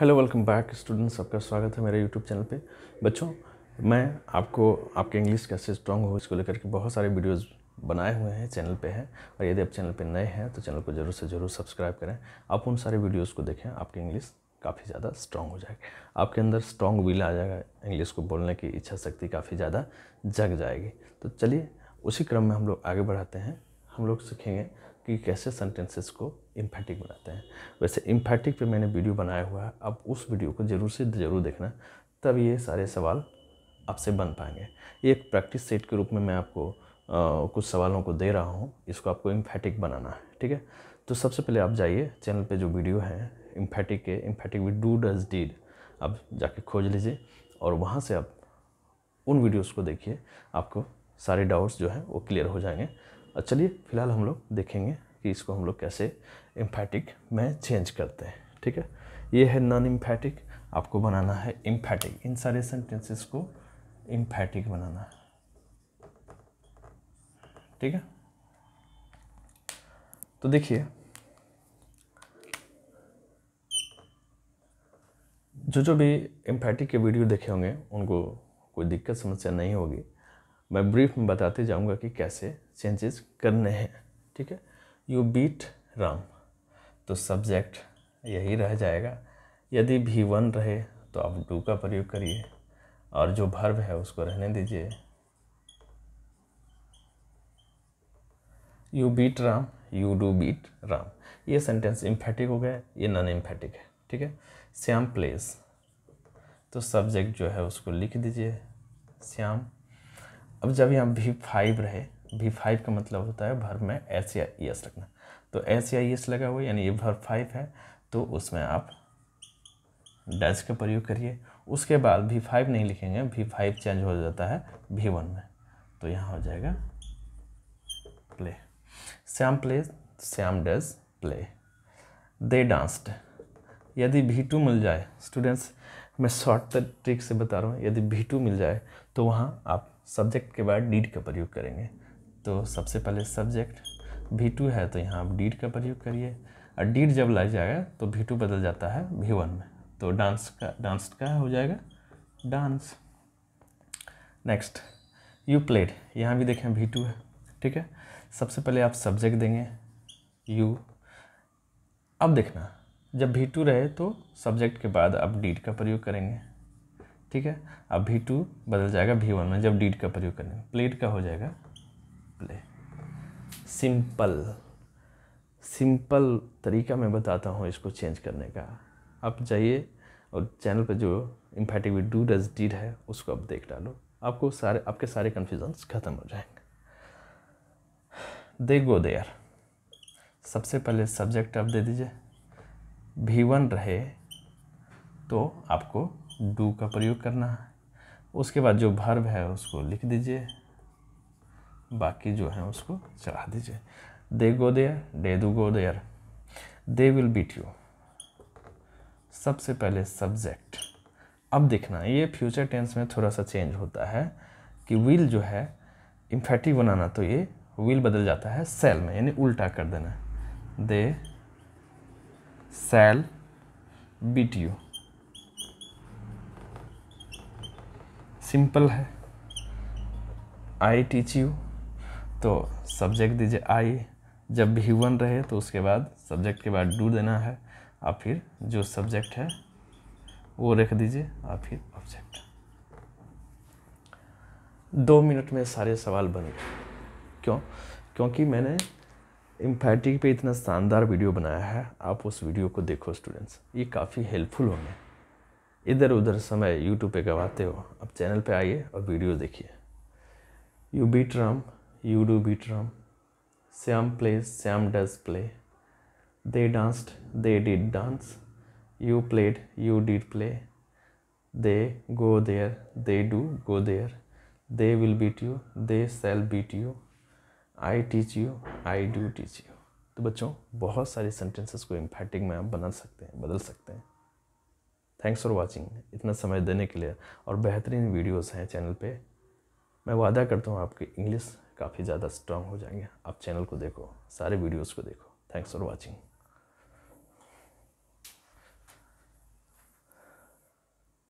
hello welcome back students आपका स्वागत है मेरे यूट्यूब चैनल पे बच्चों मैं आपको आपके इंग्लिश कैसे स्ट्रॉन्ग हो इसको लेकर के बहुत सारे वीडियोस बनाए हुए हैं चैनल पे हैं और यदि आप चैनल पे नए हैं तो चैनल को ज़रूर से ज़रूर सब्सक्राइब करें आप उन सारे वीडियोज़ को देखें आपकी इंग्लिश काफ़ी ज़्यादा स्ट्रॉन्ग हो जाएगी आपके अंदर स्ट्रॉन्ग विल आ जाएगा इंग्लिश को बोलने की इच्छा शक्ति काफ़ी ज़्यादा जग जाएगी तो चलिए उसी क्रम में हम लोग आगे बढ़ाते हैं हम लोग सीखेंगे कि कैसे सेंटेंसेस को इम्फेटिक बनाते हैं वैसे इम्फेटिक पे मैंने वीडियो बनाया हुआ है आप उस वीडियो को ज़रूर से ज़रूर देखना तब ये सारे सवाल आपसे बन पाएंगे एक प्रैक्टिस सेट के रूप में मैं आपको आ, कुछ सवालों को दे रहा हूँ इसको आपको इम्फेटिक बनाना है ठीक है तो सबसे पहले आप जाइए चैनल पर जो वीडियो है इम्फेटिक के emphatic with do does did आप जाके खोज लीजिए और वहाँ से आप उन वीडियोज़ को देखिए आपको सारे डाउट्स जो हैं वो क्लियर हो जाएंगे चलिए फिलहाल हम लोग देखेंगे कि इसको हम लोग कैसे इम्फैटिक में चेंज करते हैं ठीक है ये है नॉन इम्फैटिक आपको बनाना है इम्फैटिक इन सारे सेंटेंसेस को इम्फैटिक बनाना है ठीक है तो देखिए जो जो भी इम्फैटिक के वीडियो देखे होंगे उनको कोई दिक्कत समस्या नहीं होगी मैं ब्रीफ में बताते जाऊँगा कि कैसे चेंजेस करने हैं ठीक है यू बीट राम तो सब्जेक्ट यही रह जाएगा यदि भी वन रहे तो आप डू का प्रयोग करिए और जो भर्व है उसको रहने दीजिए you beat Ram you do beat Ram ये सेंटेंस इम्फेटिक हो गया ये नॉन इम्फेटिक है ठीक है श्याम प्लेस तो सब्जेक्ट जो है उसको लिख दीजिए श्याम अब जब यहाँ भी फाइव रहे भी फाइव का मतलब होता है भर में एस या एस e रखना तो एस या एस e लगा हुआ यानी ये भर फाइव है तो उसमें आप डैश का प्रयोग करिए उसके बाद भी फाइव नहीं लिखेंगे भी फाइव चेंज हो जाता है भी वन में तो यहाँ हो जाएगा play Shyam play Shyam dash play they danced यदि भी टू मिल जाए स्टूडेंट्स मैं शॉर्ट ट्रिक से बता रहा हूँ यदि भी टू मिल जाए तो वहाँ आप सब्जेक्ट के बाद डीड का प्रयोग करेंगे तो सबसे पहले सब्जेक्ट भी टू है तो यहाँ आप डीड का प्रयोग करिए और डीड जब लाई जाएगा तो भी टू बदल जाता है वी वन में तो डांस का डांस का हो जाएगा डांस नेक्स्ट यू प्लेड यहाँ भी देखें भी टू है ठीक है सबसे पहले आप सब्जेक्ट देंगे यू अब देखना जब भी टू रहे तो सब्जेक्ट के बाद आप डीड का प्रयोग करेंगे ठीक है अब भी टू बदल जाएगा भी वन में जब डीड का प्रयोग करेंगे प्लेट का हो जाएगा प्ले सिंपल सिंपल तरीका मैं बताता हूँ इसको चेंज करने का आप जाइए और चैनल पर जो emphatic with do does did है उसको आप देख डालो आपको सारे आपके सारे कन्फ्यूजन्स ख़त्म हो जाएंगे दे गो देयर सबसे पहले सब्जेक्ट आप दे दीजिए भी वन रहे तो आपको डू का प्रयोग करना है उसके बाद जो भर्व है उसको लिख दीजिए बाकी जो है उसको चढ़ा दीजिए दे go there they do go there they will beat you सबसे पहले सब्जेक्ट अब देखना ये फ्यूचर टेंस में थोड़ा सा चेंज होता है कि विल जो है इम्फेटिव बनाना तो ये विल बदल जाता है सेल में यानी उल्टा कर देना they shall beat you simple है आई टीच यू तो सब्जेक्ट दीजिए आई जब भी वन रहे तो उसके बाद सब्जेक्ट के बाद डू देना है और फिर जो सब्जेक्ट है वो रख दीजिए और फिर ऑब्जेक्ट दो मिनट में सारे सवाल बन गए क्यों क्योंकि मैंने इम्फैटिक पे इतना शानदार वीडियो बनाया है आप उस वीडियो को देखो स्टूडेंट्स ये काफ़ी हेल्पफुल होंगे इधर उधर समय यूट्यूब पे गवाते हो अब चैनल पे आइए और वीडियो देखिए you beat Ram you do beat Ram Shyam play Shyam does play they danced they did dance you played you did play they go there they do go there they will beat you they shall beat you I teach you I do teach you तो बच्चों बहुत सारे sentences को emphatic में आप बना सकते हैं बदल सकते हैं थैंक्स फॉर वॉचिंग इतना समय देने के लिए और बेहतरीन वीडियोस हैं चैनल पे मैं वादा करता हूँ आपकी इंग्लिश काफ़ी ज़्यादा स्ट्रांग हो जाएंगे आप चैनल को देखो सारे वीडियोस को देखो थैंक्स फॉर वॉचिंग